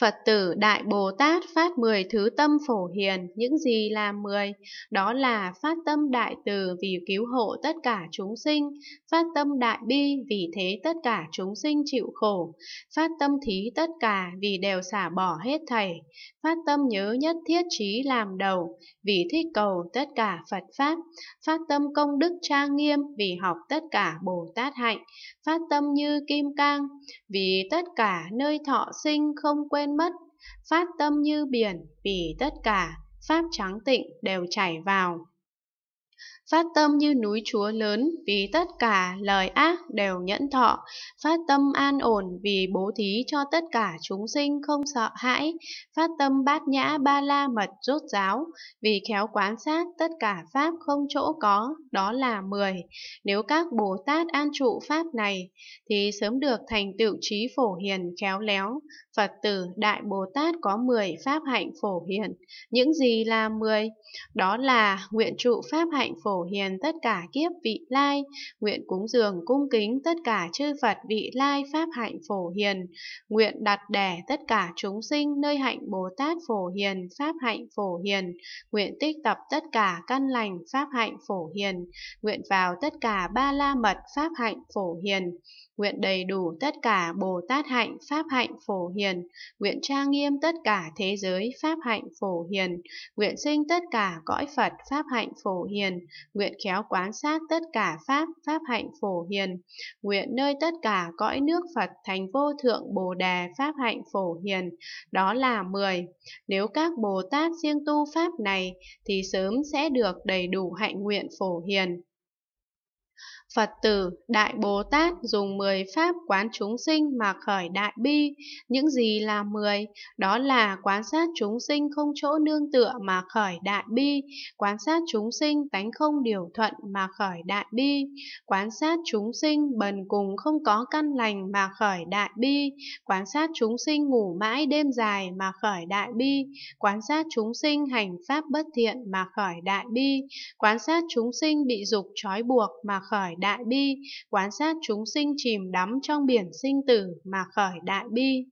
Phật tử Đại Bồ Tát phát 10 thứ tâm phổ hiền, những gì là 10? Đó là phát tâm đại từ vì cứu hộ tất cả chúng sinh, phát tâm đại bi vì thế tất cả chúng sinh chịu khổ, phát tâm thí tất cả vì đều xả bỏ hết thảy, phát tâm nhớ nhất thiết trí làm đầu, vì thích cầu tất cả Phật Pháp, phát tâm công đức trang nghiêm vì học tất cả Bồ Tát hạnh, phát tâm như kim cang, vì tất cả nơi thọ sinh không quên quên mất, phát tâm như biển vì tất cả, pháp trắng tịnh đều chảy vào, Phát tâm như núi chúa lớn, vì tất cả lời ác đều nhẫn thọ. Phát tâm an ổn vì bố thí cho tất cả chúng sinh không sợ hãi. Phát tâm bát nhã ba la mật rốt giáo, vì khéo quán sát tất cả pháp không chỗ có, đó là mười. Nếu các Bồ Tát an trụ pháp này, thì sớm được thành tựu trí phổ hiền khéo léo. Phật tử Đại Bồ Tát có mười pháp hạnh phổ hiền. Những gì là mười? Đó là nguyện trụ pháp hạnh hạnh phổ hiền tất cả kiếp vị lai, nguyện cúng dường cung kính tất cả chư Phật vị lai pháp hạnh phổ hiền, nguyện đặt đẻ tất cả chúng sinh nơi hạnh Bồ Tát phổ hiền pháp hạnh phổ hiền, nguyện tích tập tất cả căn lành pháp hạnh phổ hiền, nguyện vào tất cả ba la mật pháp hạnh phổ hiền, nguyện đầy đủ tất cả Bồ Tát hạnh pháp hạnh phổ hiền, nguyện trang nghiêm tất cả thế giới pháp hạnh phổ hiền, nguyện sinh tất cả cõi Phật pháp hạnh phổ hiền, nguyện khéo quán sát tất cả pháp, pháp hạnh phổ hiền, nguyện nơi tất cả cõi nước Phật thành vô thượng Bồ đề pháp hạnh phổ hiền, đó là 10. Nếu các Bồ Tát riêng tu pháp này thì sớm sẽ được đầy đủ hạnh nguyện phổ hiền. Phật tử, Đại Bồ Tát dùng 10 pháp quán chúng sinh mà khởi đại bi. Những gì là 10? Đó là quán sát chúng sinh không chỗ nương tựa mà khởi đại bi, quán sát chúng sinh tánh không điều thuận mà khởi đại bi, quán sát chúng sinh bần cùng không có căn lành mà khởi đại bi, quán sát chúng sinh ngủ mãi đêm dài mà khởi đại bi, quán sát chúng sinh hành pháp bất thiện mà khởi đại bi, quán sát chúng sinh bị dục trói buộc mà khởi đại bi, quán sát chúng sinh chìm đắm trong biển sinh tử mà khởi đại bi.